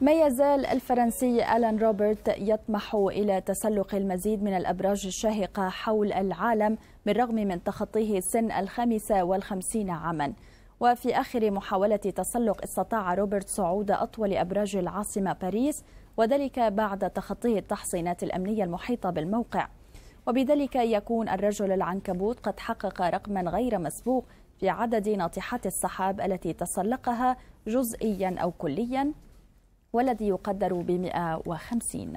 ما يزال الفرنسي ألان روبرت يطمح إلى تسلق المزيد من الأبراج الشاهقة حول العالم بالرغم من, من تخطيه سن الخامسة والخمسين عاماً وفي آخر محاولة تسلق استطاع روبرت صعود أطول أبراج العاصمة باريس وذلك بعد تخطيه التحصينات الأمنية المحيطة بالموقع وبذلك يكون الرجل العنكبوت قد حقق رقما غير مسبوق في عدد ناطحات السحاب التي تسلقها جزئيا أو كليا والذي يقدر ب 150